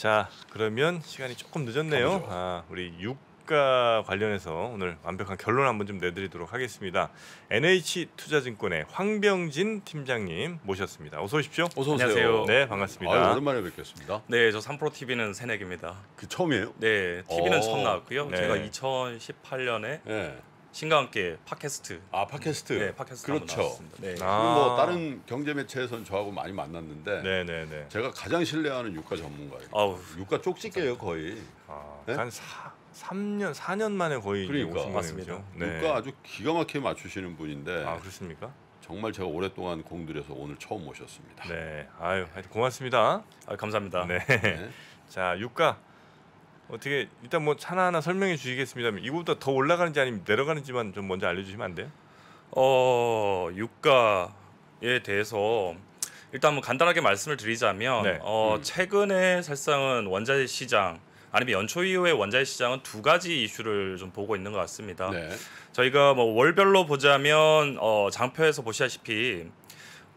자 그러면 시간이 조금 늦었네요. 아, 우리 유가 관련해서 오늘 완벽한 결론 한번 좀 내드리도록 하겠습니다. NH투자증권의 황병진 팀장님 모셨습니다. 어서 오십시오. 어서 오세요. 안녕하세요. 네 반갑습니다. 아유, 오랜만에 뵙겠습니다. 네, 저 삼프로 TV는 새내기입니다. 그 처음이에요? 네, TV는 오. 어. 처음 나왔고요. 네. 제가 2018년에 네. 신과 함께 팟캐스트. 아 팟캐스트. 네, 팟캐스트 그렇죠. 네. 네. 뭐 아. 뭐 다른 경제 매체에서는 저하고 많이 만났는데, 네네네. 네, 네. 제가 가장 신뢰하는 유가 전문가예요. 아우. 유가 쪽집게요 거의. 아, 한 사, 삼 년 사 년 만에 거의 그러니까. 맞습니다. 네. 유가 아주 기가 막히게 맞추시는 분인데. 아 그렇습니까? 정말 제가 오랫동안 공들여서 오늘 처음 모셨습니다. 네, 아유, 고맙습니다. 아유, 감사합니다. 네. 자, 유가 어떻게 일단 뭐 하나하나 설명해 주시겠습니다. 이거보다 더 올라가는지 아니면 내려가는지만 좀 먼저 알려주시면 안 돼요? 어 유가에 대해서 일단 뭐 간단하게 말씀을 드리자면 네. 어, 음. 최근에 사실상은 원자재 시장 아니면 연초 이후에 원자재 시장은 두 가지 이슈를 좀 보고 있는 것 같습니다. 네. 저희가 뭐 월별로 보자면 어, 장표에서 보시다시피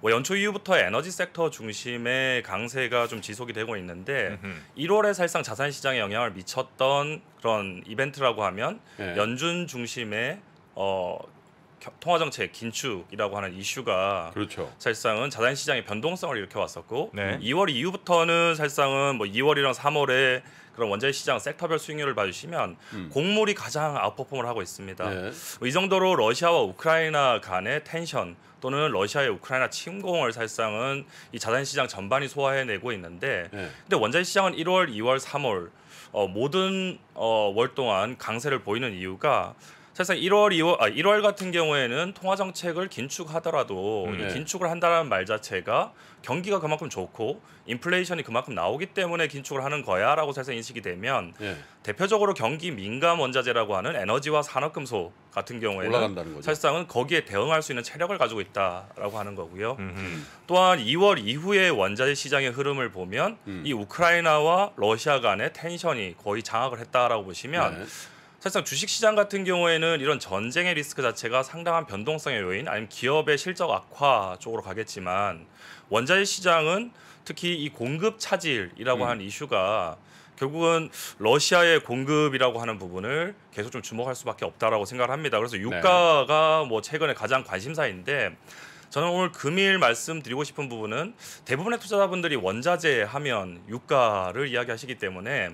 뭐 연초 이후부터 에너지 섹터 중심의 강세가 좀 지속이 되고 있는데 음흠. 1월에 사실상 자산 시장에 영향을 미쳤던 그런 이벤트라고 하면 네. 연준 중심의 어 통화 정책 긴축이라고 하는 이슈가 그렇죠. 사실상은 자산 시장의 변동성을 일으켜 왔었고 네. 2월 이후부터는 사실상은 뭐 2월이랑 3월에 그런 원자재 시장 섹터별 수익률을 봐주시면 음. 곡물이 가장 아웃퍼폼을 하고 있습니다. 네. 뭐 이 정도로 러시아와 우크라이나 간의 텐션 또는 러시아의 우크라이나 침공을 사실상은 이 자산 시장 전반이 소화해내고 있는데 네. 근데 원자재 시장은 1월, 2월, 3월 어, 모든 어, 월 동안 강세를 보이는 이유가 사실상 1월, 2월, 아, 1월 같은 경우에는 통화 정책을 긴축하더라도 음, 네. 긴축을 한다는 말 자체가 경기가 그만큼 좋고 인플레이션이 그만큼 나오기 때문에 긴축을 하는 거야라고 사실상 인식이 되면 네. 대표적으로 경기 민감 원자재라고 하는 에너지와 산업금소 같은 경우에는 사실상은 거기에 대응할 수 있는 체력을 가지고 있다라고 하는 거고요. 음흠. 또한 2월 이후에 원자재 시장의 흐름을 보면 음. 이 우크라이나와 러시아 간의 텐션이 거의 장악을 했다라고 보시면. 네. 사실상 주식시장 같은 경우에는 이런 전쟁의 리스크 자체가 상당한 변동성의 요인 아니면 기업의 실적 악화 쪽으로 가겠지만 원자재 시장은 특히 이 공급 차질이라고 음. 하는 이슈가 결국은 러시아의 공급이라고 하는 부분을 계속 좀 주목할 수밖에 없다라고 생각을 합니다. 그래서 네. 유가가 네. 뭐 최근에 가장 관심사인데 저는 오늘 금일 말씀드리고 싶은 부분은 대부분의 투자자분들이 원자재 하면 유가를 이야기하시기 때문에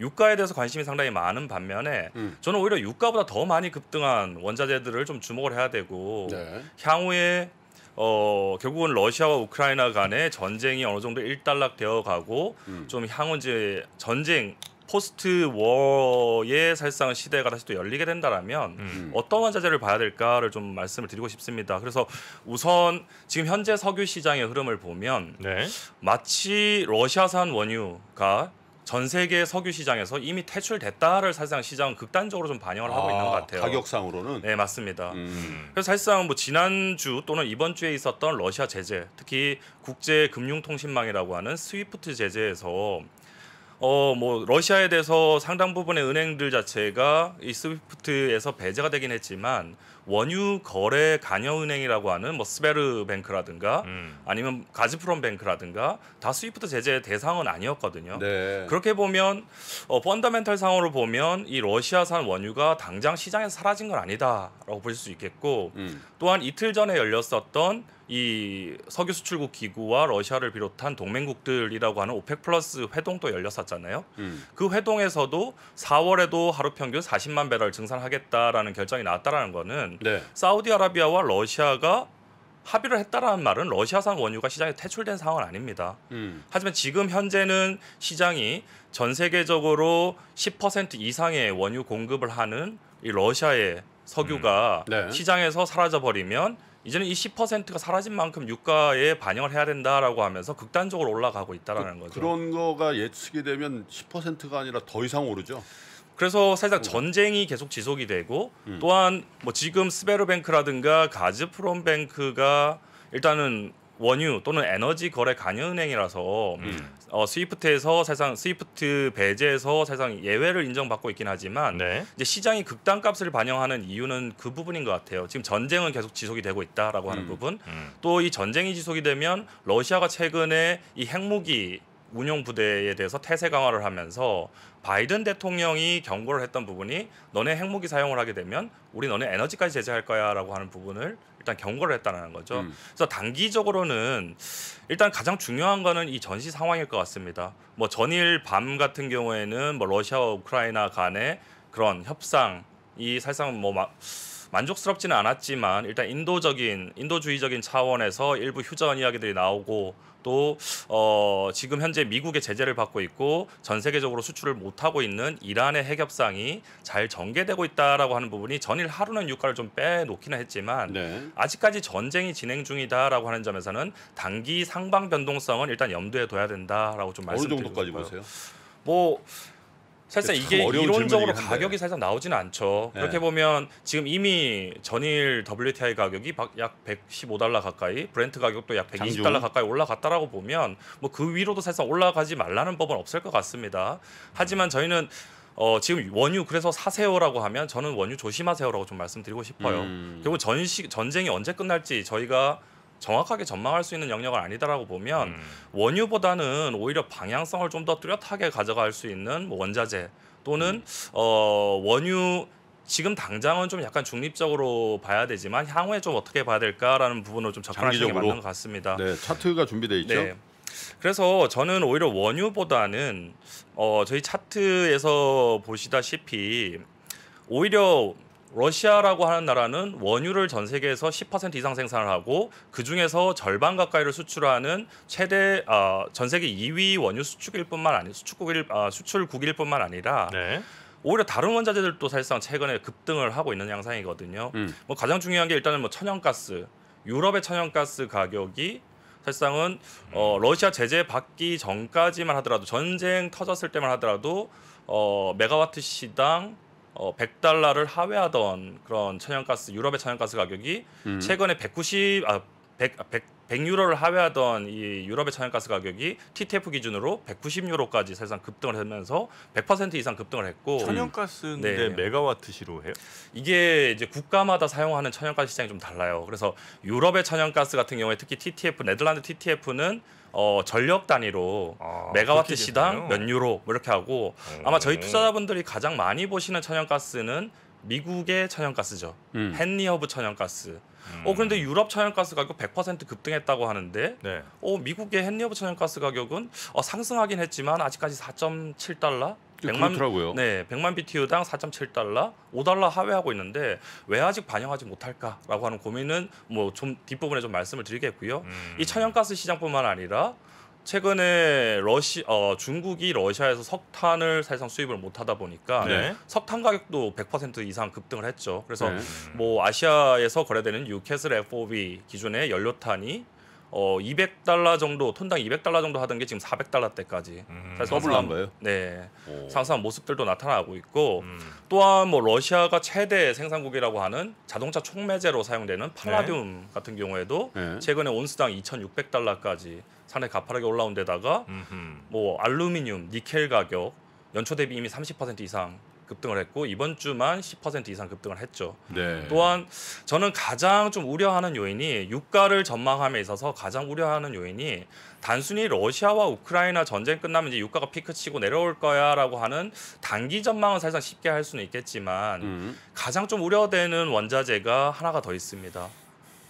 유가에 대해서 관심이 상당히 많은 반면에 음. 저는 오히려 유가보다 더 많이 급등한 원자재들을 좀 주목을 해야 되고 네. 향후에 어, 결국은 러시아와 우크라이나 간의 전쟁이 어느 정도 일단락되어 가고 음. 좀 향후 이제 전쟁 포스트 워의 살상 시대가 다시 또 열리게 된다라면 음. 음. 어떠한 자제를 봐야 될까를 좀 말씀을 드리고 싶습니다. 그래서 우선 지금 현재 석유 시장의 흐름을 보면 네. 마치 러시아산 원유가 전 세계 석유 시장에서 이미 퇴출됐다를 사실상 시장은 극단적으로 좀 반영을 하고 아, 있는 것 같아요. 가격상으로는 네 맞습니다. 음. 음. 그래서 사실상 뭐 지난 주 또는 이번 주에 있었던 러시아 제재, 특히 국제 금융통신망이라고 하는 스위프트 제재에서 어뭐 러시아에 대해서 상당 부분의 은행들 자체가 이 스위프트에서 배제가 되긴 했지만 원유 거래 간여 은행이라고 하는 뭐 스베르 뱅크라든가 음. 아니면 가즈프롬 뱅크라든가 다 스위프트 제재 대상은 아니었거든요. 네. 그렇게 보면 어펀더멘탈 상으로 보면 이 러시아산 원유가 당장 시장에서 사라진 건 아니다라고 볼 수 있겠고 음. 또한 이틀 전에 열렸었던 이 석유 수출국 기구와 러시아를 비롯한 동맹국들이라고 하는 오펙 플러스 회동도 열렸었잖아요. 음. 그 회동에서도 4월에도 하루 평균 40만 배럴 증산하겠다라는 결정이 나왔다라는 거는 네. 사우디아라비아와 러시아가 합의를 했다라는 말은 러시아산 원유가 시장에 퇴출된 상황은 아닙니다. 음. 하지만 지금 현재는 시장이 전 세계적으로 10% 이상의 원유 공급을 하는 이 러시아의 석유가 음. 네. 시장에서 사라져 버리면 이제는 이 10%가 사라진 만큼 유가에 반영을 해야 된다라고 하면서 극단적으로 올라가고 있다라는 그, 거죠. 그런 거가 예측이 되면 10%가 아니라 더 이상 오르죠. 그래서 살짝 전쟁이 계속 지속이 되고 음. 또한 뭐 지금 스베르뱅크라든가 가즈프롬뱅크가 일단은 원유 또는 에너지 거래 간여은행이라서 음. 어, 스위프트에서 세상 스위프트 배제에서 세상 예외를 인정받고 있긴 하지만 네. 이제 시장이 극단값을 반영하는 이유는 그 부분인 것 같아요. 지금 전쟁은 계속 지속이 되고 있다라고 하는 음. 부분, 음. 또이 전쟁이 지속이 되면 러시아가 최근에 이 핵무기 운용 부대에 대해서 태세 강화를 하면서 바이든 대통령이 경고를 했던 부분이 너네 핵무기 사용을 하게 되면 우리 너네 에너지까지 제재할 거야라고 하는 부분을 일단 경고를 했다는 거죠. 음. 그래서 단기적으로는 일단 가장 중요한 거는 이 전시 상황일 것 같습니다. 뭐 전일 밤 같은 경우에는 뭐 러시아와 우크라이나 간의 그런 협상이 사실상 뭐막 만족스럽지는 않았지만 일단 인도적인 인도주의적인 차원에서 일부 휴전 이야기들이 나오고 또 어, 지금 현재 미국의 제재를 받고 있고 전 세계적으로 수출을 못 하고 있는 이란의 핵협상이 잘 전개되고 있다라고 하는 부분이 전일 하루는 유가를 좀 빼놓기는 했지만 네. 아직까지 전쟁이 진행 중이다라고 하는 점에서는 단기 상방 변동성은 일단 염두에 둬야 된다라고 좀 말씀드리고 어느 정도까지 싶어요. 보세요? 뭐 사실상 이게 이론적으로 가격이 사실상 나오지는 않죠. 네. 그렇게 보면 지금 이미 전일 WTI 가격이 약 115달러 가까이, 브렌트 가격도 약 120달러 가까이 올라갔다라고 보면 뭐 그 위로도 사실상 올라가지 말라는 법은 없을 것 같습니다. 하지만 저희는 어, 지금 원유 그래서 사세요라고 하면 저는 원유 조심하세요라고 좀 말씀드리고 싶어요. 음. 결국 전시, 전쟁이 언제 끝날지 저희가 정확하게 전망할 수 있는 영역은 아니다라고 보면 음. 원유보다는 오히려 방향성을 좀 더 뚜렷하게 가져갈 수 있는 뭐 원자재 또는 음. 어 원유 지금 당장은 좀 약간 중립적으로 봐야 되지만 향후에 좀 어떻게 봐야 될까라는 부분을 좀 접근하시는 게 맞는 것 같습니다. 네, 차트가 준비돼 있죠. 네. 그래서 저는 오히려 원유보다는 어 저희 차트에서 보시다시피 오히려 러시아라고 하는 나라는 원유를 전 세계에서 10% 이상 생산을 하고 그 중에서 절반 가까이를 수출하는 최대 어, 전 세계 2위 원유 수출일 뿐만 아니 수출국일 어, 아, 수출국일 뿐만 아니라 네. 오히려 다른 원자재들도 사실상 최근에 급등을 하고 있는 양상이거든요. 음. 뭐 가장 중요한 게 일단은 뭐 천연가스 유럽의 천연가스 가격이 사실상은 어, 음. 러시아 제재 받기 전까지만 하더라도 전쟁 터졌을 때만 하더라도 어, 메가와트 시당 어, 100달러를 하회하던 그런 천연가스 유럽의 천연가스 가격이 음. 최근에 190 아, 100, 100, 아, 100유로를 하회하던 이 유럽의 천연가스 가격이 TTF 기준으로 190유로까지 사실상 급등을 하면서 100% 이상 급등을 했고 천연가스인데 네. 메가와트시로 해요? 이게 이제 국가마다 사용하는 천연가스 시장이 좀 달라요. 그래서 유럽의 천연가스 같은 경우에 특히 TTF 네덜란드 TTF는 어, 전력 단위로 아, 메가와트 시당 몇 유로 뭐 이렇게 하고 음. 아마 저희 투자자분들이 가장 많이 보시는 천연가스는 미국의 천연가스죠. 음. 헨리 허브 천연가스. 음. 어 그런데 유럽 천연가스 가격 100% 급등했다고 하는데, 네. 어 미국의 헨리 허브 천연가스 가격은 어, 상승하긴 했지만 아직까지 4.7달러 100만 그 더라고요 네, 100만 BTU당 4.7달러, 5달러 하회하고 있는데 왜 아직 반영하지 못할까라고 하는 고민은 뭐 좀 뒷부분에 좀 말씀을 드리겠고요. 음. 이 천연가스 시장뿐만 아니라 최근에 러시 어, 중국이 러시아에서 석탄을 사실상 수입을 못하다 보니까 네. 석탄 가격도 100% 이상 급등을 했죠. 그래서 네. 뭐 아시아에서 거래되는 유캐슬 FOB 기준의 연료탄이 어 200달러 정도 톤당 200달러 정도 하던 게 지금 400달러 대까지 음, 더블 난 거예요? 네, 오. 상승 모습들도 나타나고 있고 음. 또한 뭐 러시아가 최대 생산국이라고 하는 자동차 촉매제로 사용되는 네. 팔라듐 네. 같은 경우에도 네. 최근에 온수당 2,600달러까지 상당히 가파르게 올라온 데다가 뭐 알루미늄, 니켈 가격 연초 대비 이미 30% 이상 급등을 했고 이번 주만 10% 이상 급등을 했죠. 네. 또한 저는 가장 좀 우려하는 요인이 유가를 전망함에 있어서 가장 우려하는 요인이 단순히 러시아와 우크라이나 전쟁 끝나면 이제 유가가 피크치고 내려올 거야라고 하는 단기 전망은 사실상 쉽게 할 수는 있겠지만 음. 가장 좀 우려되는 원자재가 하나가 더 있습니다.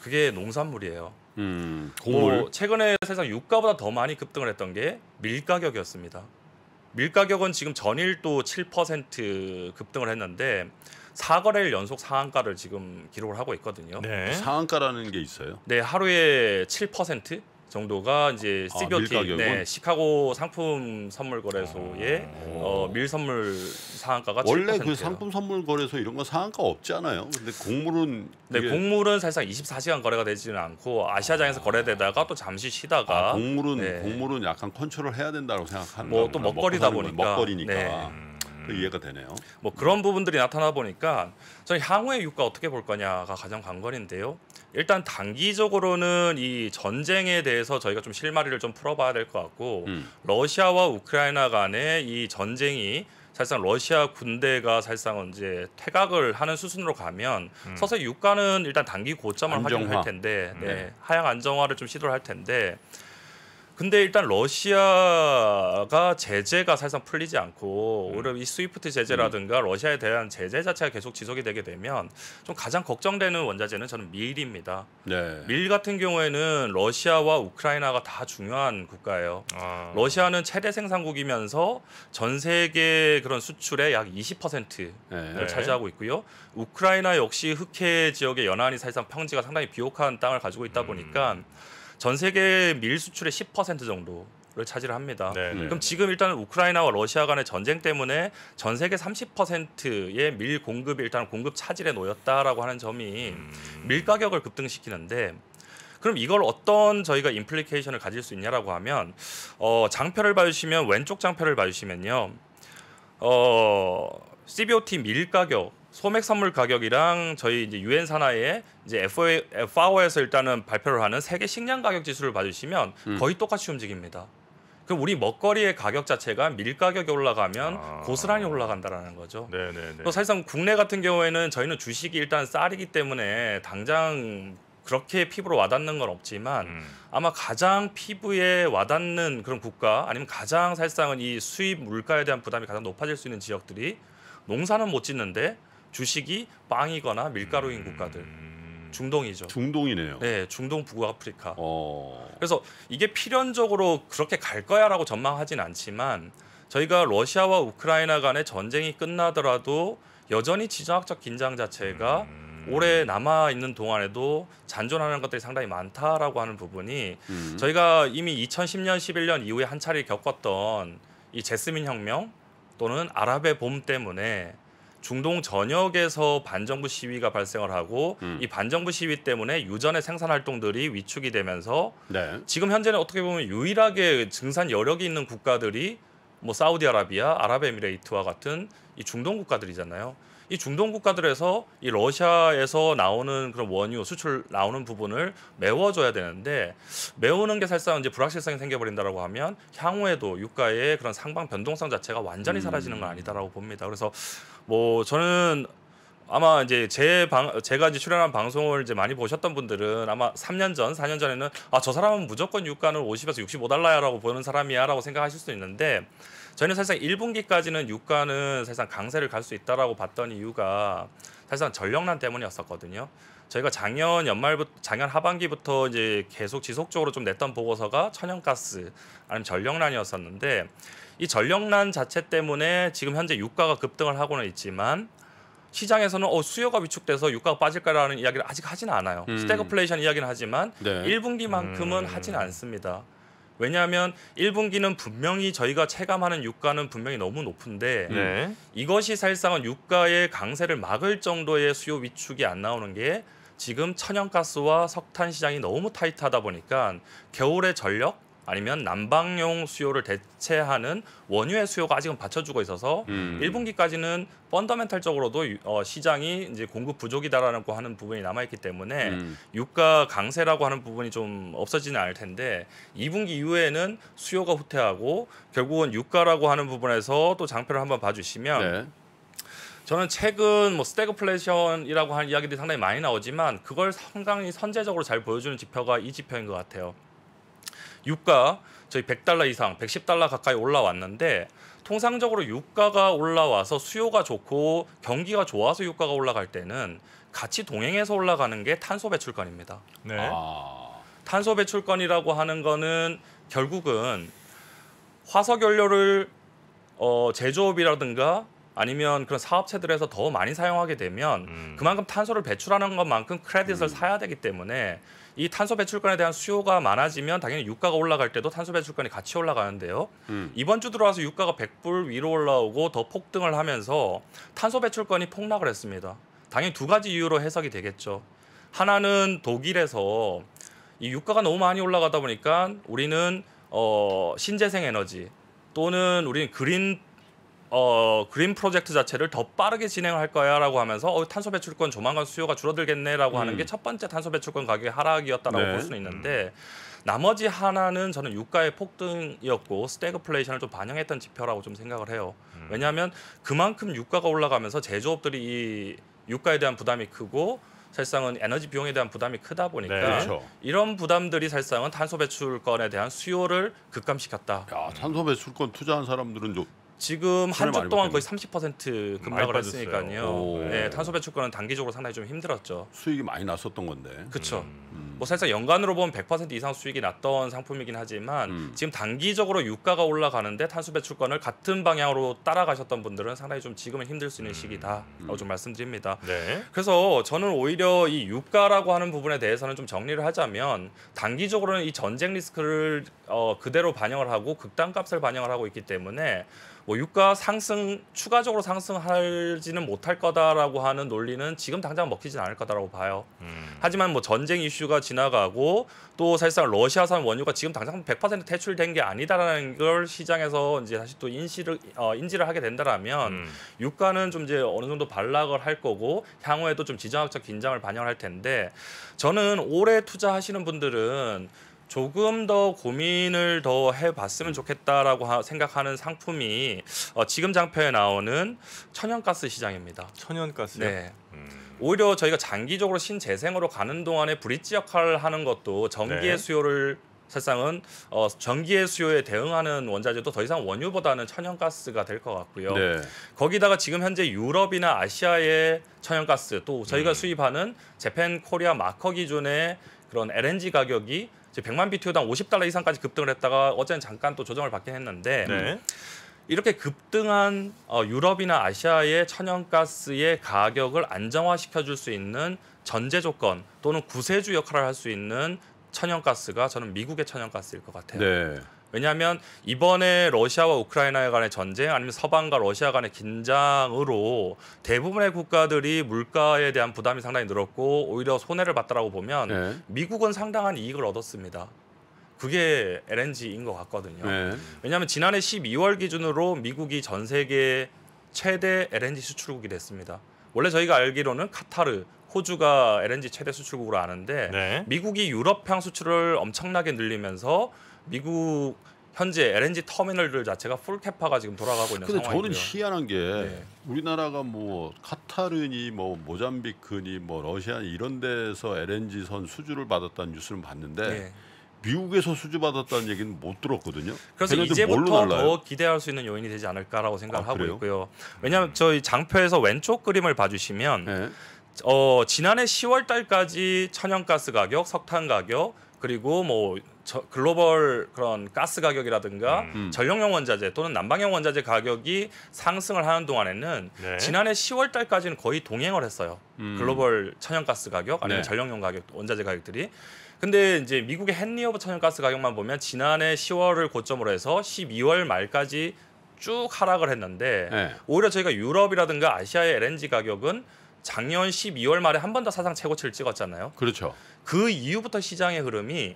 그게 농산물이에요. 음, 뭐 최근에 세상 유가보다 더 많이 급등을 했던 게 밀가격이었습니다. 밀가격은 지금 전일도 7% 급등을 했는데 사거래일 연속 상한가를 지금 기록을 하고 있거든요. 네. 상한가라는 게 있어요? 네, 하루에 7%? 정도가 이제 시비어 아, 네, 시카고 상품 선물 거래소의 아. 어, 밀 선물 상한가가 원래 7%예요. 그 상품 선물 거래소 이런 건 상한가 없잖아요. 근데 곡물은 네, 그게... 곡물은 사실상 24시간 거래가 되지는 않고 아시아장에서 아, 거래되다가 또 잠시 쉬다가 아, 곡물은 네. 곡물은 약간 컨트롤 해야 된다고 생각하는 뭐또 먹거리다 보니까 먹거리니까. 네. 음. 그 이해가 되네요. 뭐 그런 부분들이 나타나 보니까 저희 향후의 유가 어떻게 볼 거냐가 가장 관건인데요. 일단 단기적으로는 이 전쟁에 대해서 저희가 좀 실마리를 좀 풀어봐야 될 것 같고 음. 러시아와 우크라이나 간의 이 전쟁이 사실상 러시아 군대가 사실상 이제 퇴각을 하는 수순으로 가면 음. 서서히 유가는 일단 단기 고점을 안정화. 확인할 텐데 네, 네. 하향 안정화를 좀 시도를 할 텐데 근데 일단 러시아가 제재가 사실상 풀리지 않고 음. 오히려 이 스위프트 제재라든가 음. 러시아에 대한 제재 자체가 계속 지속이 되게 되면 좀 가장 걱정되는 원자재는 저는 밀입니다. 네. 밀 같은 경우에는 러시아와 우크라이나가 다 중요한 국가예요. 아. 러시아는 최대 생산국이면서 전 세계 그런 수출의 약 20%를 네. 차지하고 있고요. 우크라이나 역시 흑해 지역의 연안이 사실상 평지가 상당히 비옥한 땅을 가지고 있다 음. 보니까 음. 전 세계 밀 수출의 10% 정도 를 차지합니다. 를 네, 네. 그럼 지금 일단은 우크라이나와 러시아 간의 전쟁 때문에 전 세계 30%의 밀 공급이 일단 공급 차질에 놓였다라고 하는 점이 음. 밀 가격을 급등시키는데 그럼 이걸 어떤 저희가 인플리케이션을 가질 수 있냐라고 하면 어, 장표를 봐주시면 왼쪽 장표를 봐주시면요. 어, CBOT 밀 가격 소맥 선물 가격이랑 저희 이제 유엔 산하의 이제 FAO에서 일단은 발표를 하는 세계 식량 가격 지수를 봐주시면 음. 거의 똑같이 움직입니다. 그럼 우리 먹거리의 가격 자체가 밀 가격이 올라가면 아... 고스란히 올라간다라는 거죠. 네네네. 네, 네. 또 사실상 국내 같은 경우에는 저희는 주식이 일단 쌀이기 때문에 당장 그렇게 피부로 와닿는 건 없지만 음. 아마 가장 피부에 와닿는 그런 국가 아니면 가장 사실상은 이 수입 물가에 대한 부담이 가장 높아질 수 있는 지역들이 농사는 못 짓는데 주식이 빵이거나 밀가루인 음. 국가들 중동이죠. 중동이네요. 네, 중동 북아프리카. 어... 그래서 이게 필연적으로 그렇게 갈 거야라고 전망하진 않지만 저희가 러시아와 우크라이나 간의 전쟁이 끝나더라도 여전히 지정학적 긴장 자체가 올해 음. 남아 있는 동안에도 잔존하는 것들이 상당히 많다라고 하는 부분이 음. 저희가 이미 2010년 11년 이후에 한 차례 겪었던 이 제스민 혁명 또는 아랍의 봄 때문에 중동 전역에서 반정부 시위가 발생을 하고 음. 이 반정부 시위 때문에 유전의 생산 활동들이 위축이 되면서 네. 지금 현재는 어떻게 보면 유일하게 증산 여력이 있는 국가들이 뭐 사우디아라비아, 아랍에미레이트와 같은 이 중동 국가들이잖아요. 이 중동 국가들에서 이 러시아에서 나오는 그런 원유 수출 나오는 부분을 메워줘야 되는데 메우는 게 사실상 이제 불확실성이 생겨버린다라고 하면 향후에도 유가의 그런 상방 변동성 자체가 완전히 음. 사라지는 건 아니다라고 봅니다. 그래서 뭐 저는 아마 이제 제 방, 제가 이제 출연한 방송을 이제 많이 보셨던 분들은 아마 3년 전, 4년 전에는 아, 저 사람은 무조건 유가는 50에서 65달러야라고 보는 사람이야라고 생각하실 수 있는데 저희는 사실 상 1분기까지는 유가는 사실 상 강세를 갈 수 있다라고 봤던 이유가 사실 상 전력난 때문이었었거든요. 저희가 작년 연말부터 작년 하반기부터 이제 계속 지속적으로 좀 냈던 보고서가 천연가스 아니면 전력난이었었는데 이 전력난 자체 때문에 지금 현재 유가가 급등을 하고는 있지만 시장에서는 어, 수요가 위축돼서 유가가 빠질까라는 이야기를 아직 하지는 않아요. 음. 스태그플레이션 이야기는 하지만 네. 1분기만큼은 음. 하지는 않습니다. 왜냐하면 1분기는 분명히 저희가 체감하는 유가는 분명히 너무 높은데 네. 이것이 사실상은 유가의 강세를 막을 정도의 수요 위축이 안 나오는 게 지금 천연가스와 석탄 시장이 너무 타이트하다 보니까 겨울에 전력 아니면 난방용 수요를 대체하는 원유의 수요가 아직은 받쳐주고 있어서 음. 1분기까지는 펀더멘탈적으로도 어, 시장이 이제 공급 부족이다라고 하는 부분이 남아있기 때문에 음. 유가 강세라고 하는 부분이 좀 없어지는 않을 텐데 2분기 이후에는 수요가 후퇴하고 결국은 유가라고 하는 부분에서 또 장표를 한번 봐주시면 네. 저는 최근 뭐 스태그플레이션이라고 하는 이야기들이 상당히 많이 나오지만 그걸 상당히 선제적으로 잘 보여주는 지표가 이 지표인 것 같아요. 유가 저희 100달러 이상, 110달러 가까이 올라왔는데 통상적으로 유가가 올라와서 수요가 좋고 경기가 좋아서 유가가 올라갈 때는 같이 동행해서 올라가는 게 탄소 배출권입니다. 네. 아... 탄소 배출권이라고 하는 거는 결국은 화석 연료를 어, 제조업이라든가 아니면 그런 사업체들에서 더 많이 사용하게 되면 음. 그만큼 탄소를 배출하는 것만큼 크레딧을 음. 사야 되기 때문에 이 탄소 배출권에 대한 수요가 많아지면 당연히 유가가 올라갈 때도 탄소 배출권이 같이 올라가는데요. 음. 이번 주 들어와서 유가가 100불 위로 올라오고 더 폭등을 하면서 탄소 배출권이 폭락을 했습니다. 당연히 두 가지 이유로 해석이 되겠죠. 하나는 독일에서 이 유가가 너무 많이 올라가다 보니까 우리는 어, 신재생 에너지 또는 우리는 그린 어, 그린 프로젝트 자체를 더 빠르게 진행할 거야라고 하면서 어, 탄소 배출권 조만간 수요가 줄어들겠네라고 음. 하는 게 첫 번째 탄소 배출권 가격 하락이었다라고 네. 볼 수는 있는데 음. 나머지 하나는 저는 유가의 폭등이었고 스태그플레이션을 좀 반영했던 지표라고 좀 생각을 해요. 음. 왜냐하면 그만큼 유가가 올라가면서 제조업들이 이 유가에 대한 부담이 크고 사실상은 에너지 비용에 대한 부담이 크다 보니까 네, 그렇죠. 이런 부담들이 사실상은 탄소 배출권에 대한 수요를 급감시켰다. 야, 탄소 배출권 투자한 사람들은 좀 지금 한 주 동안 거의 30% 급락을 했으니까요. 네, 탄소 배출권은 단기적으로 상당히 좀 힘들었죠. 수익이 많이 났었던 건데. 그렇죠. 음. 뭐 사실상 연간으로 보면 100% 이상 수익이 났던 상품이긴 하지만 음. 지금 단기적으로 유가가 올라가는데 탄소 배출권을 같은 방향으로 따라가셨던 분들은 상당히 좀 지금은 힘들 수 있는 음. 시기다라고 음. 좀 말씀드립니다. 네. 그래서 저는 오히려 이 유가라고 하는 부분에 대해서는 좀 정리를 하자면 단기적으로는 이 전쟁 리스크를 어, 그대로 반영을 하고 극단값을 반영을 하고 있기 때문에 뭐 유가 상승 추가적으로 상승하지는 못할 거다라고 하는 논리는 지금 당장 먹히진 않을 거다라고 봐요. 음. 하지만 뭐 전쟁 이슈가 지나가고 또 사실상 러시아산 원유가 지금 당장 100% 퇴출된 게 아니다라는 걸 시장에서 이제 다시 또 인시를 어, 인지를 하게 된다라면 음. 유가는 좀 이제 어느 정도 반락을 할 거고 향후에도 좀 지정학적 긴장을 반영할 텐데 저는 올해 투자하시는 분들은 조금 더 고민을 더 해봤으면 좋겠다라고 하, 생각하는 상품이 어, 지금 장표에 나오는 천연가스 시장입니다. 천연가스요? 네. 음. 오히려 저희가 장기적으로 신재생으로 가는 동안에 브릿지 역할을 하는 것도 전기의 네. 수요를 사실상은 어, 전기의 수요에 대응하는 원자재도 더 이상 원유보다는 천연가스가 될 것 같고요. 네. 거기다가 지금 현재 유럽이나 아시아의 천연가스 또 저희가 음. 수입하는 재팬 코리아 마커 기준의 그런 LNG 가격이 지금 100만 BTU당 50달러 이상까지 급등을 했다가 어제는 잠깐 또 조정을 받긴 했는데 네. 이렇게 급등한 어, 유럽이나 아시아의 천연가스의 가격을 안정화시켜 줄수 있는 전제 조건 또는 구세주 역할을 할 수 있는 천연가스가 저는 미국의 천연가스일 것 같아요. 네. 왜냐하면 이번에 러시아와 우크라이나 간의 전쟁 아니면 서방과 러시아 간의 긴장으로 대부분의 국가들이 물가에 대한 부담이 상당히 늘었고 오히려 손해를 봤다라고 보면 네. 미국은 상당한 이익을 얻었습니다. 그게 LNG인 것 같거든요. 네. 왜냐하면 지난해 12월 기준으로 미국이 전 세계 최대 LNG 수출국이 됐습니다. 원래 저희가 알기로는 카타르, 호주가 LNG 최대 수출국으로 아는데 네. 미국이 유럽향 수출을 엄청나게 늘리면서 미국 현재 LNG 터미널들 자체가 풀 캐파가 지금 돌아가고 있는 상황이고요. 저는 희한한 게 네. 우리나라가 뭐 카타르니 뭐 모잠비크니 뭐 러시아 이런 데서 LNG 선 수주를 받았다는 뉴스는 봤는데 네. 미국에서 수주받았다는 얘기는 못 들었거든요. 그래서 이제부터 더 기대할 수 있는 요인이 되지 않을까라고 생각을 아, 하고 있고요. 왜냐하면 음. 저희 장표에서 왼쪽 그림을 봐주시면 네. 어, 지난해 10월 달까지 천연가스 가격, 석탄 가격 그리고 뭐 저, 글로벌 그런 가스 가격이라든가 음. 음. 전력용 원자재 또는 난방용 원자재 가격이 상승을 하는 동안에는 네. 지난해 10월 달까지는 거의 동행을 했어요. 음. 글로벌 천연가스 가격 아니면 네. 전력용 가격, 원자재 가격들이. 근데 이제 미국의 헨리오브 천연가스 가격만 보면 지난해 10월을 고점으로 해서 12월 말까지 쭉 하락을 했는데 네. 오히려 저희가 유럽이라든가 아시아의 LNG 가격은 작년 12월 말에 한 번 더 사상 최고치를 찍었잖아요. 그렇죠. 그 이후부터 시장의 흐름이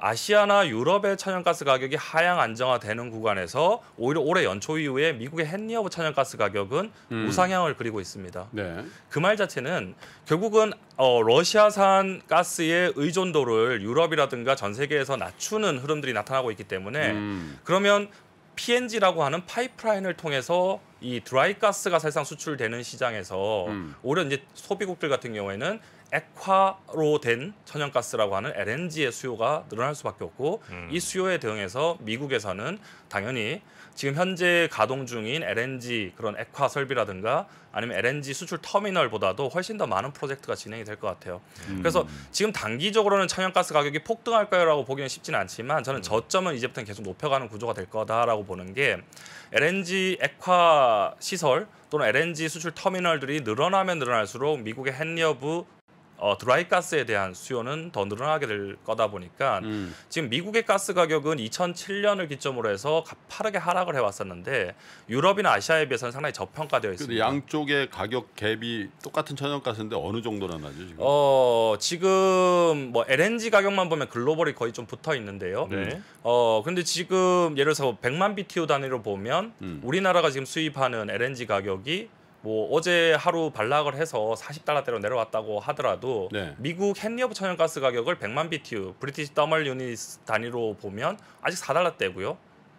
아시아나 유럽의 천연가스 가격이 하향 안정화되는 구간에서 오히려 올해 연초 이후에 미국의 헨리허브 천연가스 가격은 음. 우상향을 그리고 있습니다. 네. 그말 자체는 결국은 어, 러시아산 가스의 의존도를 유럽이라든가 전 세계에서 낮추는 흐름들이 나타나고 있기 때문에 음. 그러면 PNG라고 하는 파이프라인을 통해서 이 드라이 가스가 사실상 수출되는 시장에서 음. 오히려 이제 소비국들 같은 경우에는 액화로 된 천연가스라고 하는 LNG의 수요가 늘어날 수밖에 없고 음. 이 수요에 대응해서 미국에서는 당연히 지금 현재 가동 중인 LNG 그런 액화 설비라든가 아니면 LNG 수출 터미널보다도 훨씬 더 많은 프로젝트가 진행이 될 것 같아요. 음. 그래서 지금 단기적으로는 천연가스 가격이 폭등할까요라고 보기는 쉽지는 않지만 저는 음. 저점은 이제부터는 계속 높여가는 구조가 될 거다라고 보는 게 LNG 액화 시설 또는 LNG 수출 터미널들이 늘어나면 늘어날수록 미국의 헨리어브 어, 드라이 가스에 대한 수요는 더 늘어나게 될 거다 보니까 음. 지금 미국의 가스 가격은 2007년을 기점으로 해서 가파르게 하락을 해왔었는데 유럽이나 아시아에 비해서는 상당히 저평가되어 있습니다. 양쪽의 가격 갭이 똑같은 천연가스인데 어느 정도나 나죠 지금? 어 지금 뭐 LNG 가격만 보면 글로벌이 거의 좀 붙어 있는데요. 네. 어 근데 지금 예를 들어서 100만 BTU 단위로 보면 음. 우리나라가 지금 수입하는 LNG 가격이 뭐 어제 하루 반락을 해서 40달러대로 내려왔다고 하더라도 네. 미국 헨리허브 천연가스 가격을 100만 BTU, 브리티시 더멀 유닛 단위로 보면 아직 4달러대고요.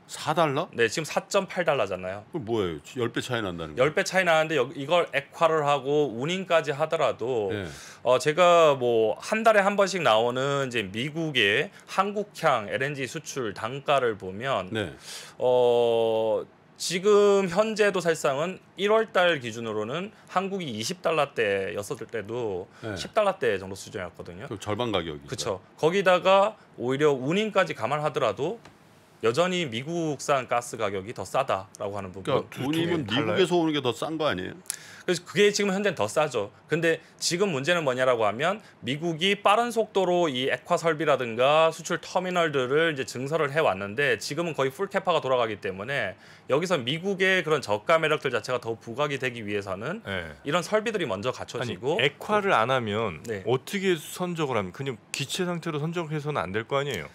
4달러? 네, 지금 4.8달러잖아요. 그 뭐예요? 10배 차이 난다는 거 10배 차이 나는데 이걸 액화를 하고 운인까지 하더라도 네. 어, 제가 뭐 한 달에 한 번씩 나오는 이제 미국의 한국향 LNG 수출 단가를 보면 네. 어 지금 현재도 사실상은 1월달 기준으로는 한국이 20달러대였었을 때도 네. 10달러대 정도 수준이었거든요. 그 절반 가격이. 그렇죠. 거기다가 오히려 운임까지 감안하더라도 여전히 미국산 가스 가격이 더 싸다라고 하는 부분. 그러니까 돈이면 미국에서 오는 게 더 싼 거 아니에요? 그래서 그게 지금 현재는 더 싸죠. 근데 지금 문제는 뭐냐라고 하면 미국이 빠른 속도로 이 액화 설비라든가 수출 터미널들을 이제 증설을 해 왔는데 지금은 거의 풀 캐파가 돌아가기 때문에 여기서 미국의 그런 저가 매력들 자체가 더 부각이 되기 위해서는 네. 이런 설비들이 먼저 갖춰지고 아니, 액화를 안 하면 네. 어떻게 선적을 하면 그냥 기체 상태로 선적해서는 안 될 거 아니에요.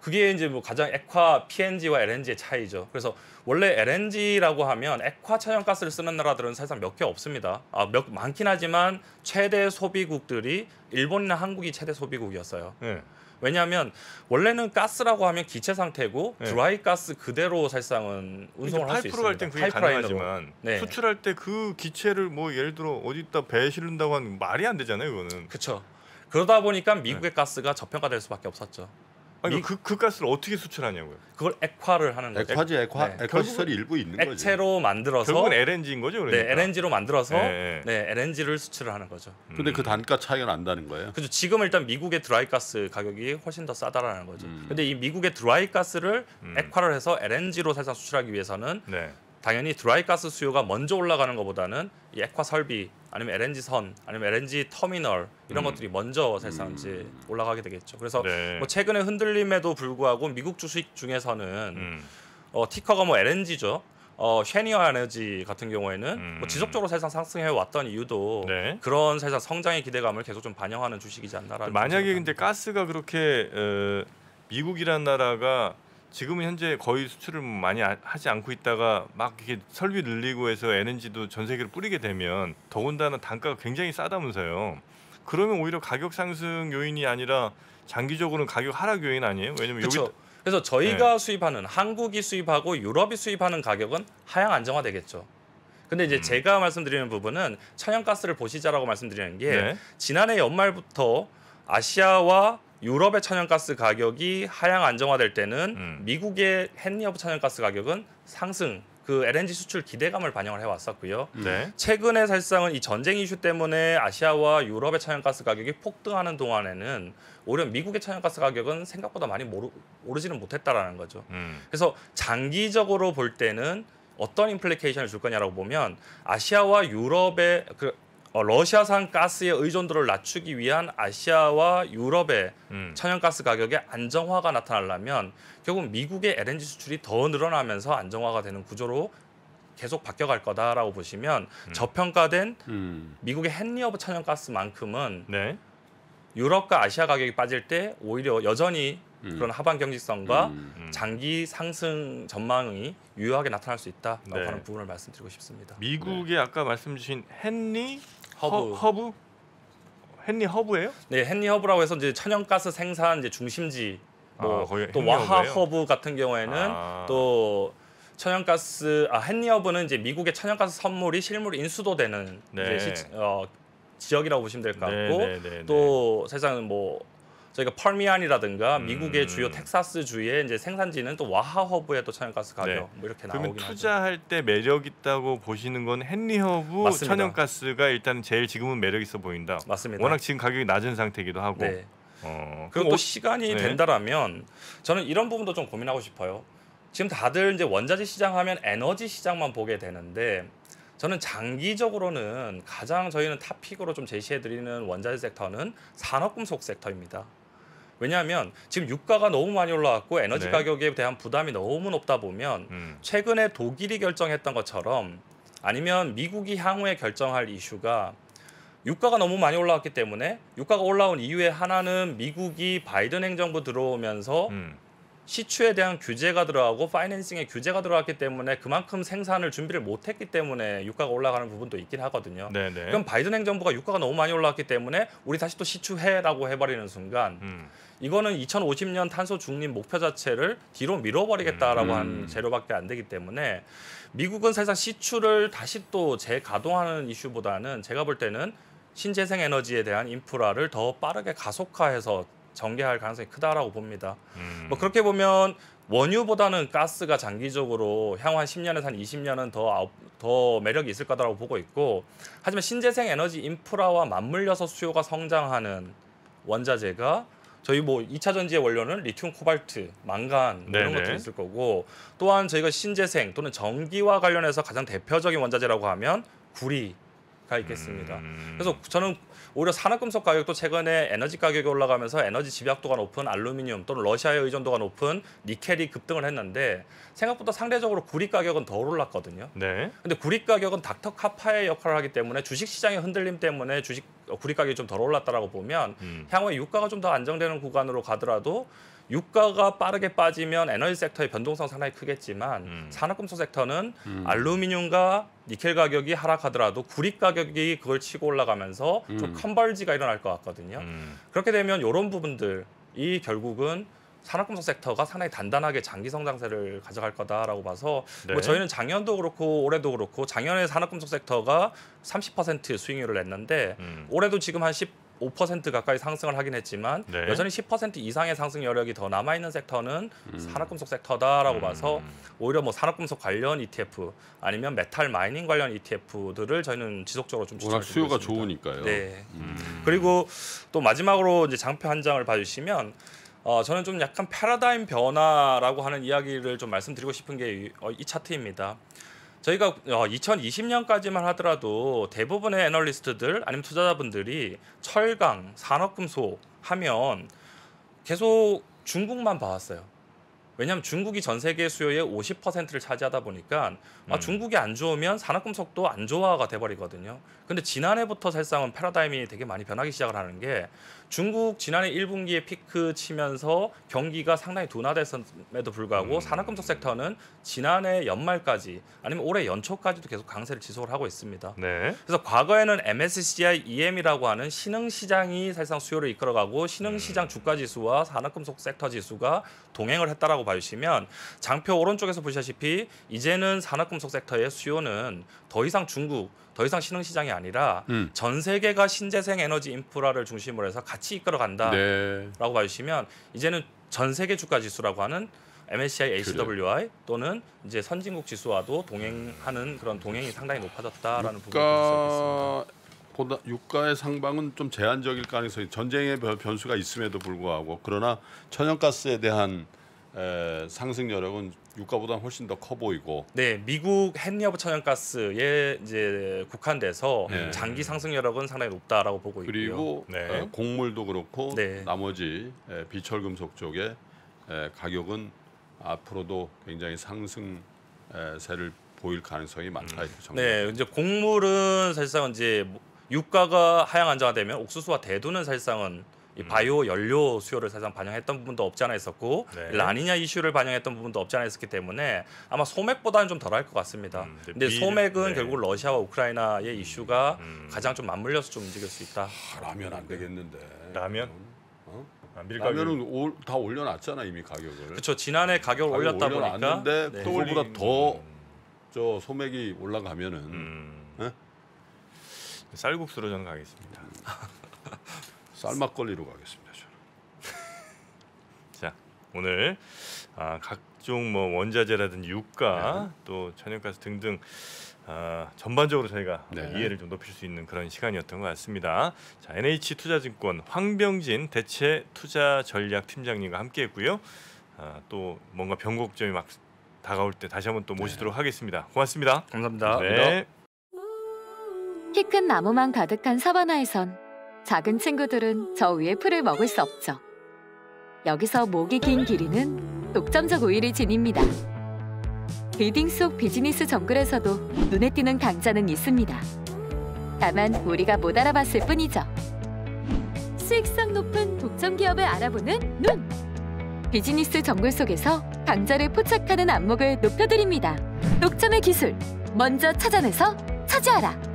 그게 이제 뭐 가장 액화 PNG와 LNG의 차이죠. 그래서 원래 LNG라고 하면 액화 천연가스를 쓰는 나라들은 사실상 몇 개 없습니다. 아, 몇, 많긴 하지만 최대 소비국들이 일본이나 한국이 최대 소비국이었어요. 네. 왜냐하면 원래는 가스라고 하면 기체 상태고 네. 드라이 가스 그대로 사실상은 운송을 할 수 있습니다. 갈땐 그게 가능하지만 네. 수출할 때 그 기체를 뭐 예를 들어 어디다 배에 실은다고 하는 말이 안 되잖아요, 그거는 그렇죠. 그러다 보니까 미국의 네. 가스가 저평가될 수밖에 없었죠. 아니 그, 그 가스를 어떻게 수출하냐고요? 그걸 액화를 하는 거죠. 액화지 액화 네. 액화 시설이 일부 있는 액체로 거죠. 액체로 만들어서 결국은 LNG인 거죠, 그러니까. 네, LNG로 만들어서 네, 네, 네 LNG를 수출을 하는 거죠. 음. 근데 그 단가 차이가 난다는 거예요. 그죠. 지금 일단 미국의 드라이 가스 가격이 훨씬 더 싸다라는 거죠. 음. 근데 이 미국의 드라이 가스를 음. 액화를 해서 LNG로 사실상 수출하기 위해서는 네. 당연히 드라이 가스 수요가 먼저 올라가는 것보다는 이 액화 설비 아니면 LNG 선 아니면 LNG 터미널 이런 음. 것들이 먼저 사실상 이제 음. 올라가게 되겠죠. 그래서 네. 뭐최근에 흔들림에도 불구하고 미국 주식 중에서는 음. 어, 티커가 뭐 LNG죠. 어, 쉐니어 에너지 같은 경우에는 음. 뭐 지속적으로 세상 상승해 왔던 이유도 네. 그런 세상 성장의 기대감을 계속 좀 반영하는 주식이지 않나라는 만약에 근데 가스가 그렇게 어, 미국이란 나라가 지금은 현재 거의 수출을 뭐 많이 하지 않고 있다가 막 이렇게 설비 늘리고 해서 에 n 지도전 세계로 뿌리게 되면 더군다나 단가가 굉장히 싸다면서요. 그러면 오히려 가격 상승 요인이 아니라 장기적으로는 가격 하락 요인 아니에요? 왜냐면 그쵸. 여기 그래서 저희가 네. 수입하는 한국이 수입하고 유럽이 수입하는 가격은 하향 안정화되겠죠. 근데 이제 음. 제가 말씀드리는 부분은 천연가스를 보시자라고 말씀드리는 게 네. 지난해 연말부터 아시아와 유럽의 천연가스 가격이 하향 안정화될 때는 음. 미국의 헨리허브 천연가스 가격은 상승 그 LNG 수출 기대감을 반영을 해왔었고요. 음. 네. 최근에 사실상은 이 전쟁 이슈 때문에 아시아와 유럽의 천연가스 가격이 폭등하는 동안에는 오히려 미국의 천연가스 가격은 생각보다 많이 모르, 오르지는 못했다라는 거죠. 음. 그래서 장기적으로 볼 때는 어떤 인플레이션을 줄 거냐라고 보면 아시아와 유럽의 그 어, 러시아산 가스의 의존도를 낮추기 위한 아시아와 유럽의 음. 천연가스 가격의 안정화가 나타나려면 결국 미국의 LNG 수출이 더 늘어나면서 안정화가 되는 구조로 계속 바뀌어갈 거다라고 보시면 음. 저평가된 음. 미국의 헨리허브 천연가스만큼은 네. 유럽과 아시아 가격이 빠질 때 오히려 여전히 음. 그런 하반 경직성과 음. 음. 장기 상승 전망이 유효하게 나타날 수 있다라고 네. 하는 부분을 말씀드리고 싶습니다. 미국의 네. 아까 말씀 주신 헨리 허브. 허, 브 헨리 허브예요? 네, 헨리 허브라고 해서 이제 천연가스 생산 이제 중심지. 아, 뭐 아, 또 와하 허브예요? 허브 같은 경우에는 아. 또 천연가스 아 헨리 허브는 이제 미국의 천연가스 선물이 실물 인수도되는 네. 시, 어, 지역이라고 보시면 될것 네, 같고 네, 네, 네. 또 세상 은뭐 저희가 펄미안이라든가 미국의 주요 음. 텍사스 주의 이제 생산지는 또 와하허브의 또 천연가스 가격 네. 뭐 이렇게 나오긴 그러 투자할 때 매력 있다고 보시는 건헨리허브 천연가스가 일단 제일 지금은 매력 있어 보인다. 맞습니다. 워낙 지금 가격이 낮은 상태이기도 하고. 네. 어, 그리고 또 시간이 네. 된다라면 저는 이런 부분도 좀 고민하고 싶어요. 지금 다들 이제 원자재 시장 하면 에너지 시장만 보게 되는데 저는 장기적으로는 가장 저희는 탑픽으로 좀 제시해 드리는 원자재 섹터는 산업금속 섹터입니다. 왜냐하면 지금 유가가 너무 많이 올라왔고 에너지 네. 가격에 대한 부담이 너무 높다 보면 음. 최근에 독일이 결정했던 것처럼 아니면 미국이 향후에 결정할 이슈가 유가가 너무 많이 올라왔기 때문에 유가가 올라온 이유의 하나는 미국이 바이든 행정부 들어오면서 음. 시추에 대한 규제가 들어가고 파이낸싱에 규제가 들어갔기 때문에 그만큼 생산을 준비를 못했기 때문에 유가가 올라가는 부분도 있긴 하거든요. 네네. 네. 그럼 바이든 행정부가 유가가 너무 많이 올라왔기 때문에 우리 다시 또 시추해라고 해버리는 순간 음. 이거는 2050년 탄소 중립 목표 자체를 뒤로 밀어버리겠다라고 음. 한 음. 재료밖에 안 되기 때문에 미국은 사실상 시추를 다시 또 재가동하는 이슈보다는 제가 볼 때는 신재생 에너지에 대한 인프라를 더 빠르게 가속화해서 전개할 가능성이 크다라고 봅니다. 음. 뭐 그렇게 보면 원유보다는 가스가 장기적으로 향후 한 10년에서 한 20년은 더, 아우, 더 매력이 있을 거다라고 보고 있고 하지만 신재생 에너지 인프라와 맞물려서 수요가 성장하는 원자재가 저희 뭐 2차 전지의 원료는 리튬, 코발트, 망간 뭐 이런 것도 있을 거고 또한 저희가 신재생 또는 전기와 관련해서 가장 대표적인 원자재라고 하면 구리가 있겠습니다. 음... 그래서 저는 오히려 산업금속 가격도 최근에 에너지 가격이 올라가면서 에너지 집약도가 높은 알루미늄 또는 러시아의 의존도가 높은 니켈이 급등을 했는데 생각보다 상대적으로 구리 가격은 덜 올랐거든요. 네. 근데 구리 가격은 닥터 카파의 역할을 하기 때문에 주식 시장의 흔들림 때문에 주식 어, 구리 가격이 좀 덜 올랐다라고 보면 음. 향후에 유가가 좀 더 안정되는 구간으로 가더라도 유가가 빠르게 빠지면 에너지 섹터의 변동성 상당히 크겠지만 음. 산업금속 섹터는 음. 알루미늄과 니켈 가격이 하락하더라도 구리 가격이 그걸 치고 올라가면서 음. 좀 컨벌지가 일어날 것 같거든요. 음. 그렇게 되면 이런 부분들이 결국은 산업금속 섹터가 상당히 단단하게 장기 성장세를 가져갈 거다라고 봐서 네. 뭐 저희는 작년도 그렇고 올해도 그렇고 작년에 산업금속 섹터가 30% 수익률을 냈는데 음. 올해도 지금 한10 5% 가까이 상승을 하긴 했지만 네. 여전히 10% 이상의 상승 여력이 더 남아 있는 섹터는 음. 산업금속 섹터다라고 음. 봐서 오히려 뭐 산업금속 관련 ETF 아니면 메탈 마이닝 관련 ETF들을 저희는 지속적으로 좀 추천을 수요가 있습니다. 좋으니까요. 네. 음. 그리고 또 마지막으로 이제 장표 한 장을 봐주시면 어, 저는 좀 약간 패러다임 변화라고 하는 이야기를 좀 말씀드리고 싶은 게이 어, 차트입니다. 저희가 2020년까지만 어, 하더라도 대부분의 애널리스트들 아니면 투자자분들이 철강, 산업금속 하면 계속 중국만 봐왔어요. 왜냐하면 중국이 전 세계 수요의 50%를 차지하다 보니까 아, 음. 아, 중국이 안 좋으면 산업금속도 안 좋아가 돼버리거든요. 근데 지난해부터 살상은 패러다임이 되게 많이 변하기 시작을 하는 게 중국 지난해 1분기에 피크 치면서 경기가 상당히 둔화됐음에도 불구하고 음. 산업금속 섹터는 지난해 연말까지 아니면 올해 연초까지도 계속 강세를 지속을 하고 있습니다. 네. 그래서 과거에는 MSCI EM이라고 하는 신흥 시장이 사실상 수요를 이끌어가고 신흥 시장 음. 주가 지수와 산업금속 섹터 지수가 동행을 했다라고 봐주시면 장표 오른쪽에서 보시다시피 이제는 산업금속 섹터의 수요는 더 이상 중국, 더 이상 신흥 시장이 아니 아니라 음. 전 세계가 신재생 에너지 인프라를 중심으로 해서 같이 이끌어 간다라고 네. 봐주시면 이제는 전 세계 주가 지수라고 하는 MSCI, ACWI 그래. 또는 이제 선진국 지수와도 동행하는 그런 동행이 상당히 높아졌다라는 부분이 있습니다. 보다 유가의 상방은 좀 제한적일 가능성이 전쟁의 변수가 있음에도 불구하고 그러나 천연가스에 대한 에, 상승 여력은 유가보다는 훨씬 더 커 보이고. 네, 미국 헨리허브 천연가스에 이제 국한돼서 네. 장기 상승 여력은 상당히 높다라고 보고 있고요. 그리고 네. 어, 곡물도 그렇고 네. 나머지 비철금속 쪽에 가격은 앞으로도 굉장히 상승세를 보일 가능성이 많다 이렇게 음. 네, 이제 곡물은 사실상 이제 뭐, 유가가 하향 안정화되면 옥수수와 대두는 사실상은 이 음. 바이오 연료 수요를 사실상 반영했던 부분도 없지 않아 있었고 네. 라니냐 이슈를 반영했던 부분도 없지 않아 있었기 때문에 아마 소맥보다는 좀 덜할 것 같습니다. 음, 근데, 소맥은 네. 결국 러시아와 우크라이나의 음, 이슈가 음. 가장 좀 맞물려서 좀 움직일 수 있다. 아, 라면 안 되겠는데. 라면? 어? 아, 밀가 라면은 올, 다 올려놨잖아 이미 가격을. 그렇죠. 지난해 가격을 올렸다 보니까 네. 또그보다더저 음. 소맥이 올라가면은. 음. 네? 쌀국수로 저는 가겠습니다. 쌀막걸리로 가겠습니다. 자 오늘 아, 각종 뭐 원자재라든지 유가 네. 또 천연가스 등등 아, 전반적으로 저희가 네. 이해를 좀 높일 수 있는 그런 시간이었던 것 같습니다. 자 NH투자증권 황병진 대체 투자 전략 팀장님과 함께했고요. 아, 또 뭔가 변곡점이 막 다가올 때 다시 한번 또 네. 모시도록 네. 하겠습니다. 고맙습니다. 감사합니다. 네. 키큰 나무만 가득한 사바나에선 작은 친구들은 저 위에 풀을 먹을 수 없죠. 여기서 목이 긴 길이는 독점적 우위를 지닙니다. 빌딩 속 비즈니스 정글에서도 눈에 띄는 강자는 있습니다. 다만 우리가 못 알아봤을 뿐이죠. 수익성 높은 독점 기업을 알아보는 눈! 비즈니스 정글 속에서 강자를 포착하는 안목을 높여드립니다. 독점의 기술, 먼저 찾아내서 차지하라!